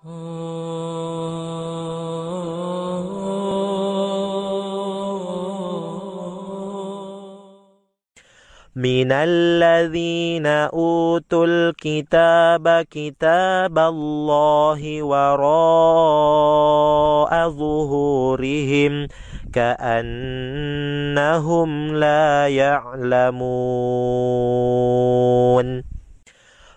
من الذين أوتوا الكتاب كتاب الله وراء ظهورهم كأنهم لا يعلمون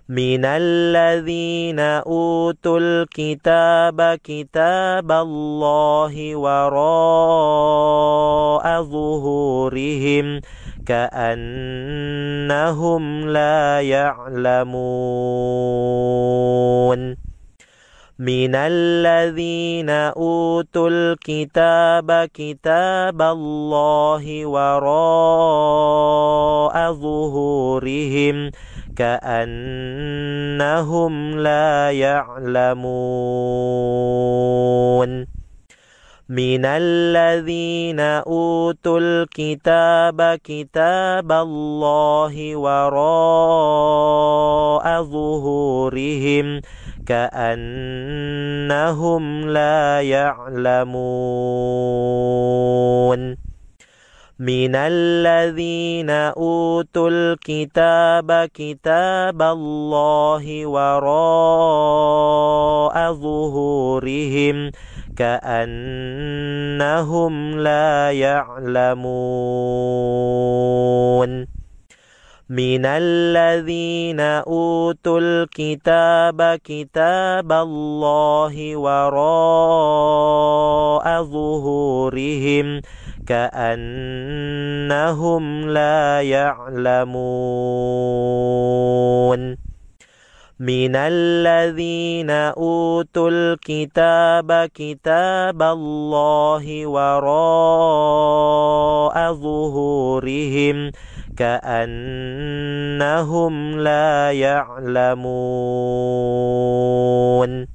من الذين أوتوا الكتاب كتاب الله وراء ظهورهم كأنهم لا يعلمون من الذين أوتوا الكتاب كتاب الله وراء ظهورهم كأنهم كأنهم لا يعلمون من الذين أوتوا الكتاب كتاب الله وراء ظهورهم كأنهم لا يعلمون من الذين أوتوا الكتاب كتاب الله وراء ظهورهم كأنهم لا يعلمون من الذين أوتوا الكتاب كتاب الله وراء ظهورهم كأنهم لا يعلمون من الذين أوتوا الكتاب كتاب الله وراء ظهورهم كأنهم لا يعلمون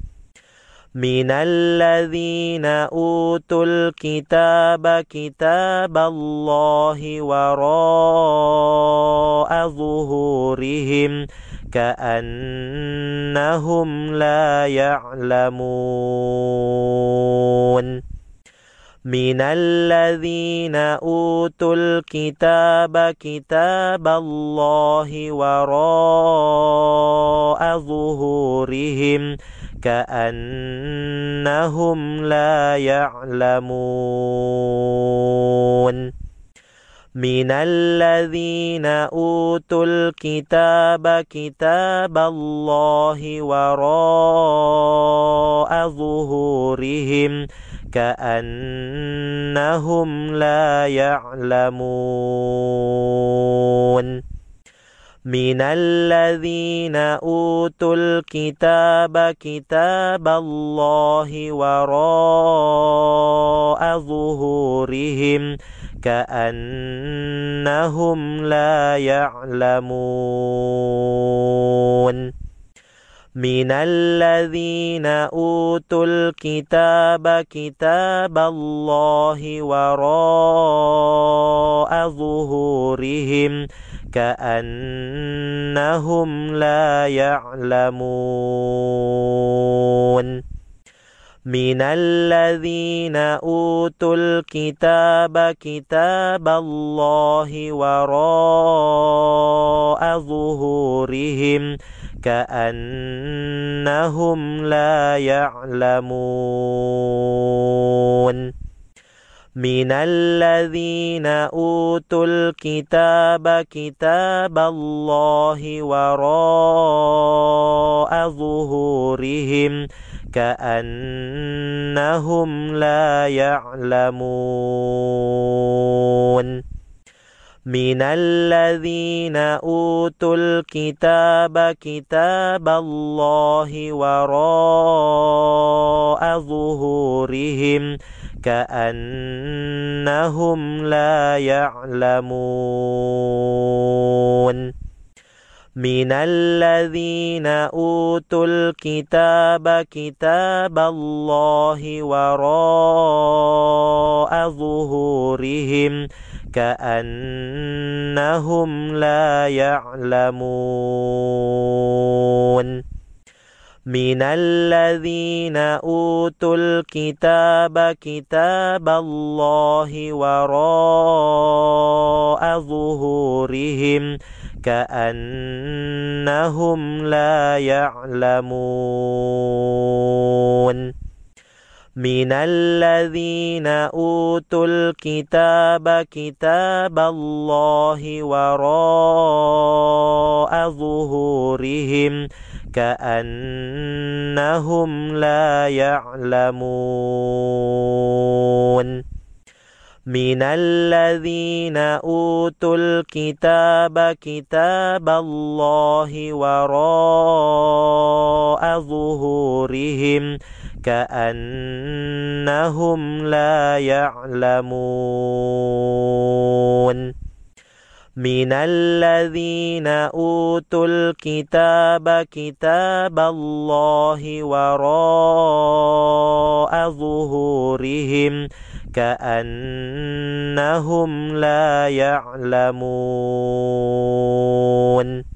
من الذين أوتوا الكتاب كتاب الله وراء ظهورهم كأنهم لا يعلمون من الذين أوتوا الكتاب كتاب الله وراء ظهورهم كأنهم لا يعلمون من الذين أوتوا الكتاب كتاب الله وراء ظهورهم كأنهم لا يعلمون من الذين أوتوا الكتاب كتاب الله وراء ظهورهم كأنهم لا يعلمون من الذين أوتوا الكتاب كتاب الله وراء ظهورهم كأنهم لا يعلمون من الذين أوتوا الكتاب كتاب الله وراء ظهورهم كأنهم لا يعلمون من الذين أوتوا الكتاب كتاب الله وراء ظهورهم كأنهم لا يعلمون من الذين أوتوا الكتاب كتاب الله وراء ظهورهم كأنهم لا يعلمون من الذين أوتوا الكتاب كتاب الله وراء ظهورهم كأنهم لا يعلمون من الذين أوتوا الكتاب كتاب الله وراء ظهورهم كأنهم لا يعلمون من الذين أوتوا الكتاب كتاب الله وراء ظهورهم كأنهم لا يعلمون من الذين أوتوا الكتاب كتاب الله وراء ظهورهم كأنهم لا يعلمون من الذين أوتوا الكتاب كتاب الله وراء ظهورهم كأنهم لا يعلمون